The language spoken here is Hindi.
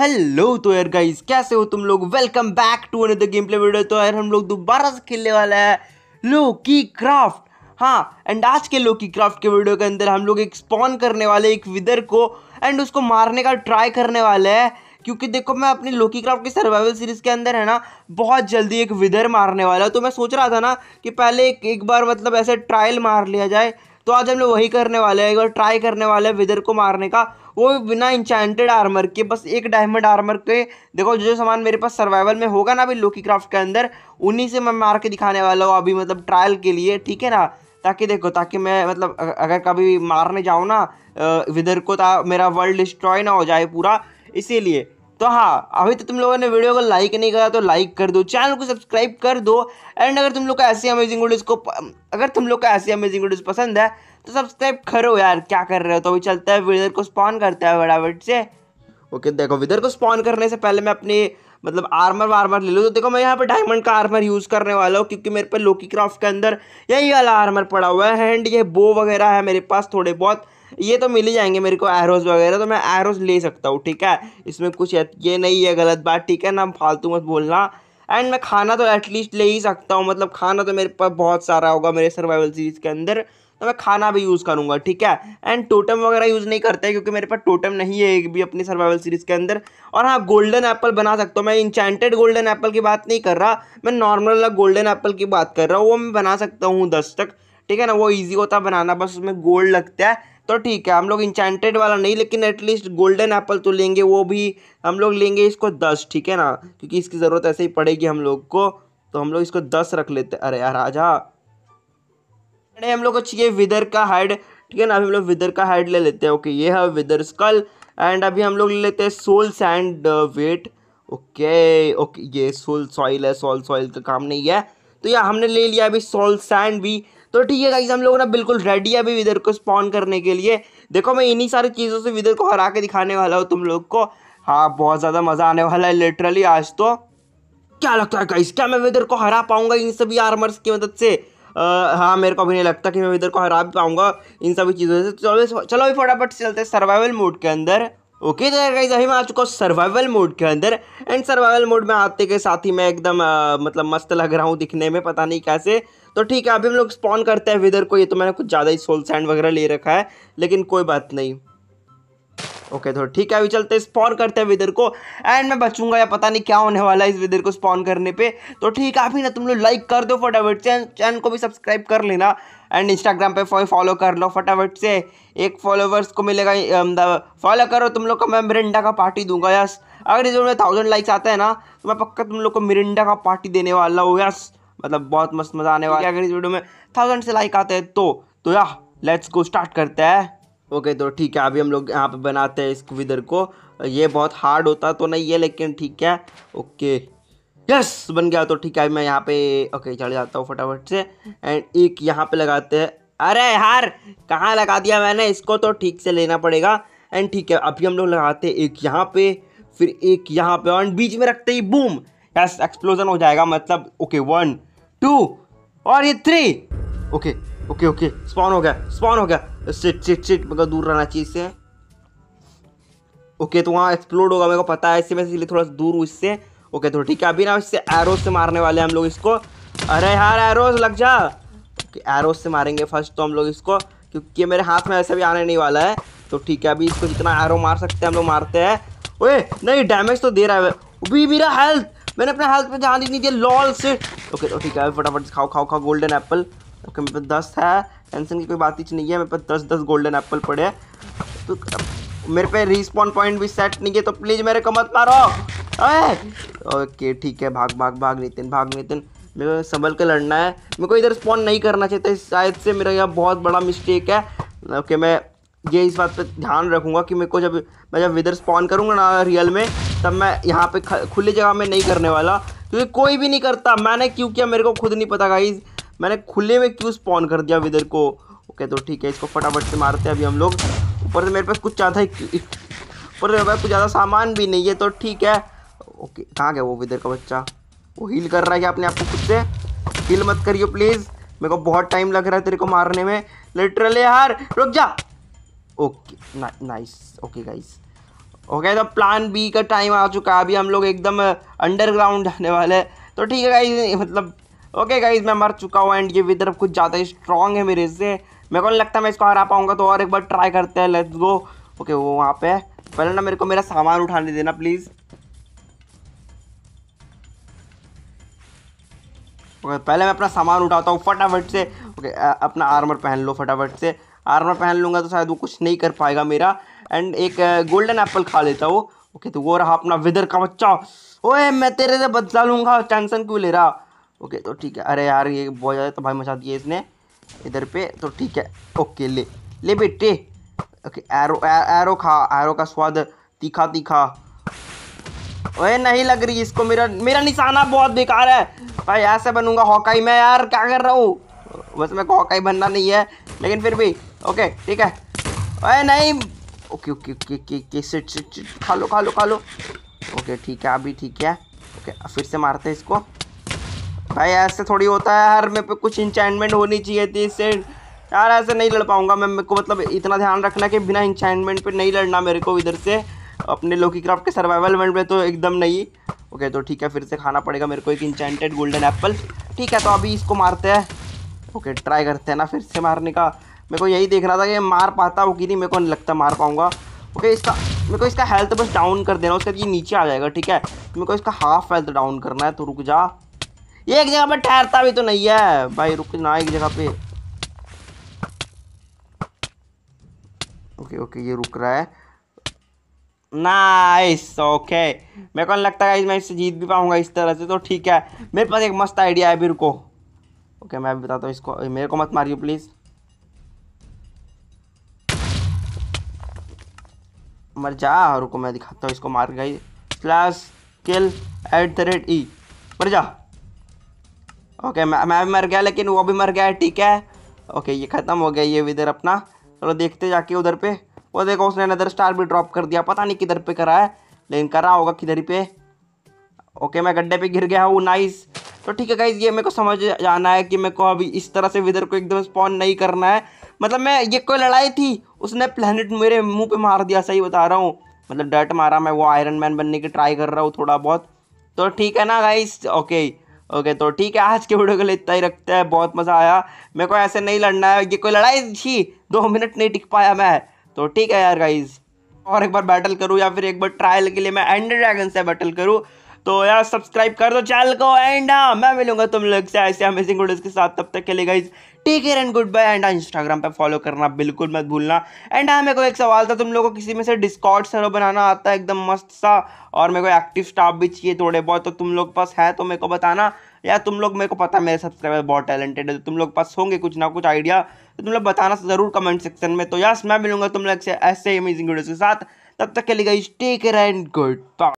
हेलो तो यार गाइस कैसे हो तुम लोग welcome back to another game play video तो यार हम लोग दोबारा से खेलने वाला है लोकी क्राफ्ट हाँ एंड आज के लोकी क्राफ्ट के वीडियो के अंदर हम लोग एक स्पॉन करने वाले एक विदर को एंड उसको मारने का ट्राई करने वाले हैं क्योंकि देखो मैं अपनी लोकी क्राफ्ट की सर्वाइवल सीरीज़ के अंदर है ना बहुत जल्दी एक विदर मारने वाला तो मैं सोच रहा था ना कि पहले एक, एक बार मतलब ऐसे ट्रायल मार लिया जाए तो आज हम लोग वही करने वाले हैं एक बार ट्राई करने वाले हैं विदर को मारने का वो बिना इंचांटेड आर्मर के बस एक डायमंड आर्मर के देखो जो जो सामान मेरे पास सर्वाइवल में होगा ना अभी लोकी क्राफ्ट के अंदर उन्हीं से मैं मार के दिखाने वाला हूँ अभी मतलब ट्रायल के लिए ठीक है ना ताकि देखो ताकि मैं मतलब अगर कभी मारने जाऊँ ना विदर को ता मेरा वर्ल्ड डिस्ट्रॉय ना हो जाए पूरा इसीलिए तो हाँ अभी तो तुम लोगों ने वीडियो को लाइक नहीं करा तो लाइक कर दो चैनल को सब्सक्राइब कर दो एंड अगर तुम लोग का ऐसी अमेजिंग वीडियोज़ को अगर तुम लोग का ऐसी अमेजिंग वीडियोज़ पसंद है तो सब्सक्राइब करो यार क्या कर रहे हो तो अभी चलता है विदर को स्पॉन करता है फटाफट से ओके देखो विदर को स्पॉन करने से पहले मैं अपनी मतलब आर्मर वार्मर ले लूँ तो देखो मैं यहाँ पर डायमंड का आर्मर यूज़ करने वाला हूँ क्योंकि मेरे पे लोकी क्राफ्ट के अंदर यही वाला आर्मर पड़ा हुआ है एंड ये बो वगैरह है मेरे पास थोड़े बहुत ये तो मिल ही जाएंगे मेरे को एरोज वगैरह तो मैं एरोज ले सकता हूँ ठीक है इसमें कुछ ये नहीं है गलत बात ठीक है ना फालतू मत बोलना एंड मैं खाना तो एटलीस्ट ले ही सकता हूँ मतलब खाना तो मेरे पास बहुत सारा होगा मेरे सर्वाइवल सीरीज़ के अंदर तो मैं खाना भी यूज़ करूँगा ठीक है एंड टोटम वगैरह यूज़ नहीं करते क्योंकि मेरे पास टोटम नहीं है एक भी अपनी सर्वाइवल सीरीज़ के अंदर और हाँ गोल्डन एप्पल बना सकता हूँ मैं इंचेंटेड गोल्डन एप्पल की बात नहीं कर रहा मैं नॉर्मल गोल्डन एप्पल की बात कर रहा हूँ वो मैं बना सकता हूँ दस तक ठीक है ना वो ईजी होता है बनाना बस उसमें गोल्ड लगता है तो ठीक है हम लोग इंचेंटेड वाला नहीं लेकिन एटलीस्ट गोल्डन एप्पल तो लेंगे वो भी हम लोग लेंगे इसको दस ठीक है ना क्योंकि इसकी ज़रूरत ऐसे ही पड़ेगी हम लोग को तो हम लोग इसको दस रख लेते अरे यार आजा एंड हम लोग को चाहिए विदर का हेड ठीक है ना अभी हम लोग विदर का हेड ले लेते हैं ओके ये है विदर स्कल एंड अभी हम लोग ले लेते हैं soul sand wait okay okay ये सोल सॉइल है सोल सॉइल का काम नहीं है तो यार हमने ले लिया अभी सोल सैंड भी तो ठीक है गाइज हम लोग ना बिल्कुल रेडी है अभी विदर को स्पॉन करने के लिए देखो मैं इन्हीं सारी चीज़ों से विदर को हरा के दिखाने वाला हूँ तुम लोग को हाँ बहुत ज़्यादा मज़ा आने वाला है लिटरली आज तो क्या लगता है गाइस क्या मैं विदर को हरा पाऊंगा इन सभी आर्मर्स की मदद से हाँ मेरे को अभी नहीं लगता कि मैं इधर को हरा भी पाऊँगा इन सभी चीज़ों से तो चलो चलो अभी फटाफट से चलते हैं सर्वाइवल मोड के अंदर ओके तो गाइस अभी मैं आ चुका हूँ सर्वाइवल मोड के अंदर एंड सर्वाइवल मोड में आते के साथ ही मैं एकदम मतलब मस्त लग रहा हूँ दिखने में पता नहीं कैसे तो ठीक है अभी हम लोग स्पॉन करते हैं विदर को ये तो मैंने कुछ ज़्यादा ही सोल सैंड वगैरह ले रखा है लेकिन कोई बात नहीं ओके तो ठीक है अभी चलते स्पॉन करते हैं विदर को एंड मैं बचूंगा या पता नहीं क्या होने वाला है इस विदर को स्पॉन करने पे तो ठीक है अभी ना तुम लोग लाइक कर दो फटाफट से चैनल को भी सब्सक्राइब कर लेना एंड इंस्टाग्राम पे फॉलो कर लो फटाफट से एक फॉलोवर्स को मिलेगा फॉलो करो तुम लोग को मैं मिरिंडा का पार्टी दूंगा यस अगर इस में थाउजेंड लाइक्स आता है ना तो मैं पक्का तुम लोग को मिरिंडा का पार्टी देने वाला हूँ यस मतलब बहुत मस्त मज़ा आने वाला है अगर इस वीडियो में थाउजेंड से लाइक आते हैं तो तो यार लेट्स को स्टार्ट करते हैं ओके तो ठीक है अभी हम लोग यहाँ पे बनाते हैं इस विदर को ये बहुत हार्ड होता तो नहीं है लेकिन ठीक है ओके यस बन गया तो ठीक है अभी मैं यहाँ पे ओके चढ़ जाता हूँ फटाफट से एंड एक यहाँ पे लगाते हैं अरे यार कहाँ लगा दिया मैंने इसको तो ठीक से लेना पड़ेगा एंड ठीक है अभी हम लोग लगाते हैं एक यहाँ पे फिर एक यहाँ पे और बीच में रखते ही बूम यस एक्सप्लोजन हो जाएगा मतलब ओके वन टू और ये three okay okay okay spawn हो गया स्पॉन हो गया सिट सिट सिट मतलब दूर रहना चाहिए इससे ओके तो वहाँ एक्सप्लोड होगा मेरे को पता है इससे मैं इसलिए थोड़ा दूर हूँ इससे ओके तो ठीक है अभी ना इससे एरोज से मारने वाले हैं हम लोग इसको अरे यार एरोज लग जा ओके एरोज से मारेंगे फर्स्ट तो हम लोग इसको क्योंकि मेरे हाथ में ऐसा भी आने नहीं वाला है तो ठीक है अभी इसको जितना एरो मार सकते हैं हम लोग मारते हैं ओए नहीं डैमेज तो दे रहा है भी मेरा हेल्थ मैंने अपने हेल्थ पे ध्यान ही नहीं दिया लॉल से ओके तो ठीक है फटाफट खाओ खाओ खाओ गोल्डन एप्पल ओके मेरे पास दस है टेंशन की कोई बात ही नहीं है मेरे पास दस दस गोल्डन एप्पल पड़े हैं तो मेरे पे रिस्पॉन पॉइंट भी सेट नहीं है तो प्लीज़ मेरे को मत मारो ओके ठीक है भाग भाग भाग नितिन भाग नितिन मेरे को संभल के लड़ना है मेरे को इधर स्पॉन नहीं करना चाहिए शायद से मेरा यह बहुत बड़ा मिस्टेक है ओके मैं ये इस बात पे ध्यान रखूँगा कि मेरे को जब मैं जब इधर स्पॉन करूँगा ना रियल में तब मैं यहाँ पे खुली जगह में नहीं करने वाला क्योंकि कोई भी नहीं करता मैंने क्यों किया मेरे को खुद नहीं पता गाइज मैंने खुले में क्यों स्पॉन कर दिया विदर को ओके तो ठीक है इसको फटाफट से मारते हैं अभी हम लोग ऊपर से मेरे पास कुछ ज़्यादा ऊपर पास कुछ ज़्यादा सामान भी नहीं है तो ठीक है ओके कहाँ गया वो विदर का बच्चा वो हील कर रहा है क्या अपने आप को खुद से हील मत करियो प्लीज़ मेरे को बहुत टाइम लग रहा है तेरे को मारने में लिटरली यार रुक जा ओके ना, नाइस ओके गाइस ओके तो प्लान बी का टाइम आ चुका है अभी हम लोग एकदम अंडरग्राउंड uh, जाने वाले तो ठीक है गाइस मतलब ओके गाइज मैं मर चुका हूँ एंड ये विदर्भ कुछ ज़्यादा ही स्ट्रॉन्ग है मेरे से मेरे को नहीं लगता मैं इसको हरा पाऊंगा तो और एक बार ट्राई करते हैं लेट्स गो ओके वो वहाँ पे पहले ना मेरे को मेरा सामान उठाने देना प्लीज़ ओके पहले मैं अपना सामान उठाता हूँ फटाफट से ओके अपना आर्मर पहन लो फटाफट से आर्मर पहन लूँगा तो शायद वो कुछ नहीं कर पाएगा मेरा एंड एक गोल्डन एप्पल खा लेता हूँ ओके तो वो रहा अपना विदर का बच्चा ओए मैं तेरे से बदला लूँगा टेंशन क्यों ले रहा ओके तो ठीक है अरे यार ये बहुत ज़्यादा तबाही मचा दी है इसने इधर पे तो ठीक है ओके ले ले बेटे ओके एरो एरो खा एरो का स्वाद तीखा तीखा ओए नहीं लग रही इसको मेरा मेरा निशाना बहुत बेकार है भाई ऐसे बनूंगा हॉकाई में यार क्या कर रहा हूँ बस मेरे को हॉकाई बनना नहीं है लेकिन फिर भी ओके ठीक है ओए नहीं okay okay okay okay okay sit sit sit खा लो खा लो खा लो ओके ठीक है अभी ठीक है ओके फिर से मारते हैं इसको भाई ऐसे थोड़ी होता है हर मेरे पे कुछ इंचाइनमेंट होनी चाहिए थी इससे यार ऐसे नहीं लड़ पाऊंगा मैं मेरे को मतलब इतना ध्यान रखना कि बिना इंचाइनमेंट पे नहीं लड़ना मेरे को इधर से अपने लोकी क्राफ्ट के सर्वाइवल इवेंट में तो एकदम नहीं ओके तो ठीक है फिर से खाना पड़ेगा मेरे को एक इंचाइंटेड गोल्डन एप्पल ठीक है तो अभी इसको मारते हैं ओके ट्राई करते हैं ना फिर से मारने का मेरे को यही देख रहा था कि मार पाता हूँ कि नहीं मेरे को नहीं लगता मार पाऊँगा ओके इसका मेरे को इसका हेल्थ बस डाउन कर देना उसके बाद ये नीचे आ जाएगा ठीक है मेरे को इसका हाफ हेल्थ डाउन करना है तो रुक जा ये एक जगह पे ठहरता भी तो नहीं है भाई रुक ना एक जगह पे ओके ओके ये रुक रहा है नाइस ओके मेरे को लगता है मैं इससे जीत भी पाऊंगा इस तरह से तो ठीक है मेरे पास एक मस्त आइडिया है अभी रुको ओके मैं अभी बताता हूँ इसको मेरे को मत मारियो प्लीज़ मर जा रुको मैं दिखाता हूँ इसको मार गई plus kill at the rate ई मर जा ओके मैं मैं भी मर गया लेकिन वो भी मर गया है ठीक है ओके ये ख़त्म हो गया ये इधर अपना चलो देखते जाके उधर पे वो देखो उसने नदर स्टार भी ड्रॉप कर दिया पता नहीं किधर पे करा है लेकिन करा होगा किधर पे ओके मैं गड्ढे पे गिर गया हूँ नाइस तो ठीक है गाइज ये मेरे को समझ जाना है कि मेरे को अभी इस तरह से विदर को एकदम स्पॉन नहीं करना है मतलब मैं ये कोई लड़ाई थी उसने प्लानट मेरे मुंह पे मार दिया सही बता रहा हूँ मतलब डर्ट मारा मैं वो आयरन मैन बनने की ट्राई कर रहा हूँ थोड़ा बहुत तो ठीक है ना गाइज ओके ओके तो ठीक है आज के वीडियो के लिए इतना ही रखते हैं बहुत मज़ा आया मेरे को ऐसे नहीं लड़ना है ये कोई लड़ाई थी दो मिनट नहीं टिक पाया मैं तो ठीक है यार गाइज और एक बार बैटल करूँ या फिर एक बार ट्रायल के लिए मैं एंड ड्रैगन से बैटल करूँ तो यार सब्सक्राइब कर दो चैनल को एंड हाँ, मैं मिलूंगा तुम लोग से ऐसे अमेजिंग वीडियोस के साथ तब तक के लिए guys take care and good bye and Instagram पे फॉलो करना बिल्कुल मत भूलना एंड हाँ मेरे को एक सवाल था तुम लोगों को किसी में से डिस्कॉट सर बनाना आता है एकदम मस्त सा और मेरे को एक्टिव स्टाफ भी चाहिए थोड़े बहुत तो तुम लोग पास है तो मेरे को बताना या तुम लोग मेरे को पता मेरे सब्सक्राइबर बहुत टैलेंटेड है तो तुम लोग पास होंगे कुछ ना कुछ आइडिया तो तुम लोग बताना ज़रूर कमेंट सेक्शन में तो यस मैं मिलूंगा तुम लोग से ऐसे अमेजिंग वीडियोज़ के साथ तब तक के लिए guys take care and good bye